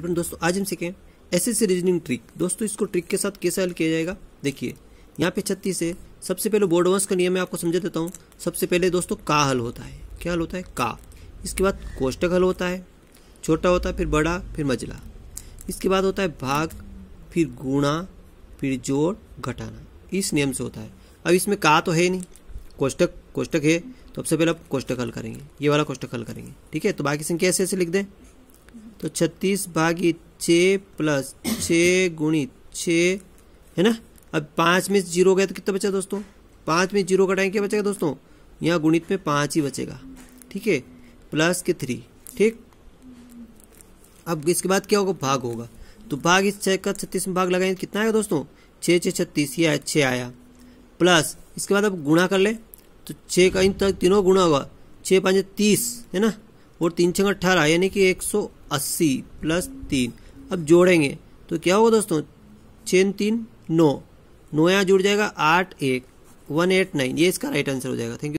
फिर दोस्तों आज हम सीखें ऐसे से रीजनिंग ट्रिक दोस्तों इसको ट्रिक के साथ कैसे हल किया जाएगा देखिए यहाँ पे छत्तीस है सबसे पहले बोर्ड वंश का नियम मैं आपको समझा देता हूँ सबसे पहले दोस्तों का हल होता है क्या हल होता है का इसके बाद कोष्टक हल होता है छोटा होता है फिर बड़ा फिर मजला इसके बाद होता है भाग फिर गुणा फिर जोड़ घटाना इस नियम से होता है अब इसमें का तो है नहीं कोष्टक कोष्टक है तो सबसे पहले आप कोष्टक हल करेंगे ये वाला कोष्टक हल करेंगे ठीक है तो बाकी संख्या ऐसे ऐसे लिख दें तो छत्तीस भागी छ प्लस छ गुणित छ है ना अब पाँच में जीरो गया तो कितना बचा दोस्तों पाँच में जीरो कटाएंगे क्या बचेगा दोस्तों यहाँ गुणित में पाँच ही बचेगा ठीक है प्लस के थ्री ठीक अब इसके बाद क्या होगा भाग होगा तो भाग इस छः का छत्तीस में भाग लगाएंगे कितना आएगा दोस्तों छः छः छत्तीस ये छः आया प्लस इसके बाद अब गुणा कर ले तो छः का इन तक तीनों गुणा होगा छः पाँच तीस है ना और तीन छः अट्ठारह यानी कि एक सौ अस्सी प्लस तीन अब जोड़ेंगे तो क्या होगा दोस्तों छः तीन नौ नौ यहाँ जुड़ जाएगा आठ एक वन एट नाइन ये इसका राइट आंसर हो जाएगा थैंक यू